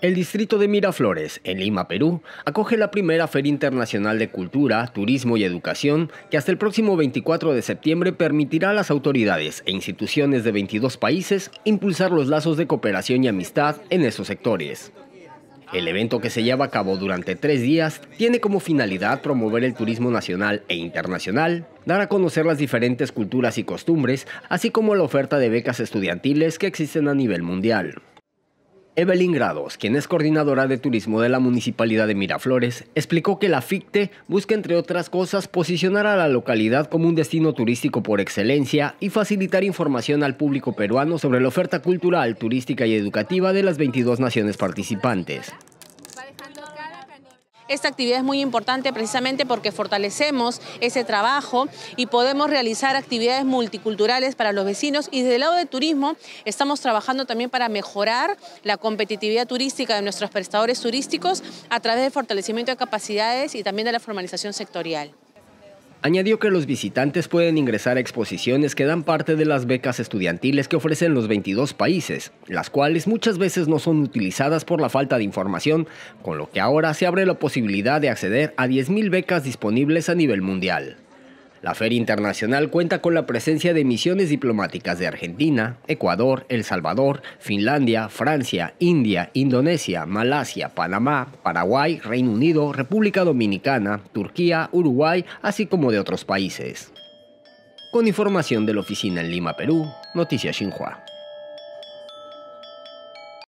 El distrito de Miraflores, en Lima, Perú, acoge la primera Feria Internacional de Cultura, Turismo y Educación que hasta el próximo 24 de septiembre permitirá a las autoridades e instituciones de 22 países impulsar los lazos de cooperación y amistad en esos sectores. El evento que se lleva a cabo durante tres días tiene como finalidad promover el turismo nacional e internacional, dar a conocer las diferentes culturas y costumbres, así como la oferta de becas estudiantiles que existen a nivel mundial. Evelyn Grados, quien es coordinadora de turismo de la Municipalidad de Miraflores, explicó que la FICTE busca, entre otras cosas, posicionar a la localidad como un destino turístico por excelencia y facilitar información al público peruano sobre la oferta cultural, turística y educativa de las 22 naciones participantes. Esta actividad es muy importante precisamente porque fortalecemos ese trabajo y podemos realizar actividades multiculturales para los vecinos y desde el lado de turismo estamos trabajando también para mejorar la competitividad turística de nuestros prestadores turísticos a través del fortalecimiento de capacidades y también de la formalización sectorial. Añadió que los visitantes pueden ingresar a exposiciones que dan parte de las becas estudiantiles que ofrecen los 22 países, las cuales muchas veces no son utilizadas por la falta de información, con lo que ahora se abre la posibilidad de acceder a 10.000 becas disponibles a nivel mundial. La Feria Internacional cuenta con la presencia de misiones diplomáticas de Argentina, Ecuador, El Salvador, Finlandia, Francia, India, Indonesia, Malasia, Panamá, Paraguay, Reino Unido, República Dominicana, Turquía, Uruguay, así como de otros países. Con información de la oficina en Lima, Perú, Noticias Xinhua.